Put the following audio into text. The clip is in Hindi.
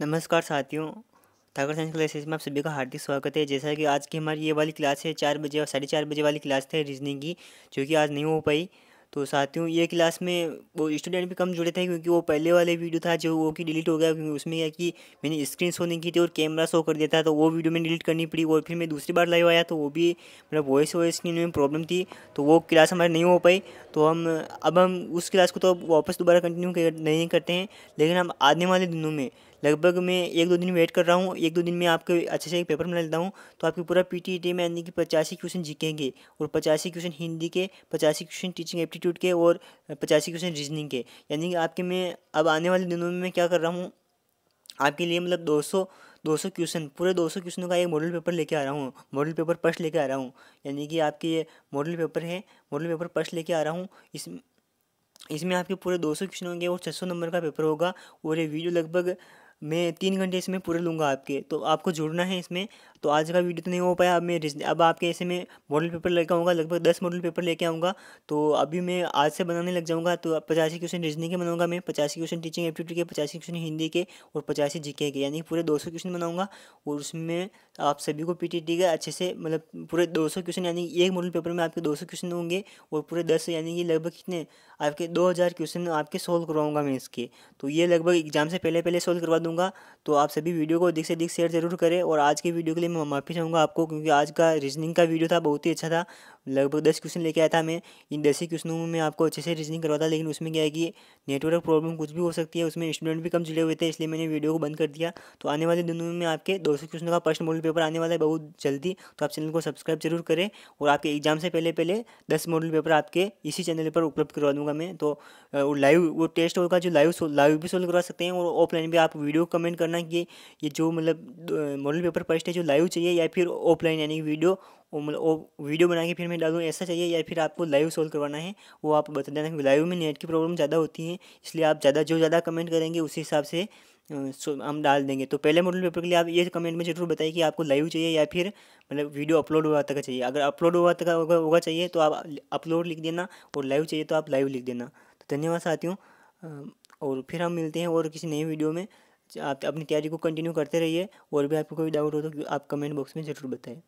नमस्कार साथियों ठाकुर साइंस क्लासेस में आप सभी का हार्दिक स्वागत है जैसा कि आज की हमारी ये वाली क्लास है चार बजे और साढ़े चार बजे वाली क्लास थे रीजनिंग की जो कि आज नहीं हो पाई तो साथियों ये क्लास में वो स्टूडेंट भी कम जुड़े थे क्योंकि वो पहले वाले वीडियो था जो वो कि डिलीट हो गया क्योंकि उसमें क्या कि मैंने स्क्रीन शो नहीं की थी और कैमरा शो कर दिया था तो वो वीडियो में डिलीट करनी पड़ी और फिर मैं दूसरी बार लाइव आया तो वो भी मतलब वॉइस वॉइस स्क्रीन में प्रॉब्लम थी तो वो क्लास हमारी नहीं हो पाई तो हम अब हम उस क्लास को तो वापस दोबारा कंटिन्यू नहीं करते हैं लेकिन हम आने वाले दिनों में लगभग मैं एक दो दिन वेट कर रहा हूँ एक दो दिन में आपके अच्छे से एक पेपर बना लेता हूँ तो आपके पूरा पी टी e में यानी कि पचासी क्वेश्चन जीकेंगे और पचासी क्वेश्चन हिंदी के पचासी क्वेश्चन टीचिंग एप्टीट्यूड के और पचासी क्वेश्चन रीजनिंग के यानी कि आपके मैं अब आने वाले दिनों में मैं क्या कर रहा हूँ आपके लिए मतलब दो सौ दो सौ क्वेश्चन पूरे दो सौ क्वेश्चनों का एक मॉडल पेपर लेके आ रहा हूँ मॉडल पेपर फर्स्ट लेके आ रहा हूँ यानी कि आपके ये मॉडल पेपर है मॉडल पेपर फर्स्ट लेके आ रहा हूँ इस इसमें आपके पूरे दो सौ क्वेश्चन होंगे और छः सौ नंबर का पेपर होगा और ये वीडियो लगभग मैं तीन घंटे इसमें पूरे लूँगा आपके तो आपको जुड़ना है इसमें तो आज का वीडियो तो नहीं हो पाया अब मैं अब आपके ऐसे में मॉडल पेपर लेकर आऊँगा लगभग दस मॉडल पेपर लेके आऊँगा तो अभी मैं आज से बनाने लग जाऊँगा तो पचासी क्वेश्चन रीजनिंग के बनाऊँगा मैं पचासी क्वेश्चन टीचिंग एप्टीट्यूड के पचासी क्वेश्चन हिंदी के और पचासी जी के यानी पूरे दो सौ क्वेश्चन बनाऊँगा और उसमें आप सभी को पी टी का अच्छे से मतलब पूरे दो सौ क्वेश्चन यानी एक मॉडल पेपर में आपके दो सौ क्वेश्चन होंगे और पूरे दस यानी कि लगभग कितने आपके दो हज़ार क्वेश्चन आपके सोल्व करवाऊँगा मैं इसके तो ये लगभग एग्जाम से पहले पहले सोल्व करवा दूँगा तो आप सभी वीडियो को अधिक से अधिक शेयर जरूर करें और आज के वीडियो के लिए लिए मैं माफ़ी चाहूँगा आपको क्योंकि आज का रीजनिंग का वीडियो था बहुत ही अच्छा था लगभग दस क्वेश्चन लेके आया था मैं इन दस ही क्वेश्चनों में आपको अच्छे से रीजनिंग करवा था लेकिन उसमें क्या है कि नेटवर्क प्रॉब्लम कुछ भी हो सकती है उसमें स्टूडेंट भी कम जुड़े हुए थे इसलिए मैंने वीडियो को बंद कर दिया तो आने वाले दिनों में आपके दो सौ क्वेश्चनों का फर्स्ट मॉडल पेपर आने वाला है बहुत जल्दी तो आप चैनल को सब्सक्राइब जरूर करें और आपके एग्जाम से पहले पहले दस मॉडल पेपर आपके इसी चैनल पर उपलब्ध करवा दूंगा मैं तो लाइव वो टेस्ट होगा जो लाइव लाइव भी सोल्व करवा सकते हैं और ऑफलाइन भी आप वीडियो कमेंट करना कि ये जो मतलब मॉडल पेपर फर्स्ट है जो लाइव चाहिए या फिर ऑफलाइन यानी वीडियो वो मतलब वो वीडियो बना के फिर मैं डालूँ ऐसा चाहिए या फिर आपको लाइव सोल्व करवाना है वो आप बता देना क्योंकि लाइव में नेट की प्रॉब्लम ज़्यादा होती है इसलिए आप ज़्यादा जो ज़्यादा कमेंट करेंगे उसी हिसाब से हम डाल देंगे तो पहले मॉडल पेपर के लिए आप ये कमेंट में जरूर बताइए कि आपको लाइव चाहिए या फिर मतलब वीडियो अपलोड हुआ तक चाहिए अगर अपलोड हुआ तक होगा चाहिए तो आप अपलोड लिख देना और लाइव चाहिए तो आप लाइव लिख देना तो धन्यवाद साथियों और फिर हम मिलते हैं और किसी नई वीडियो में आप अपनी तैयारी को कंटिन्यू करते रहिए और भी आपको कोई डाउट हो तो आप कमेंट बॉक्स में ज़रूर बताएं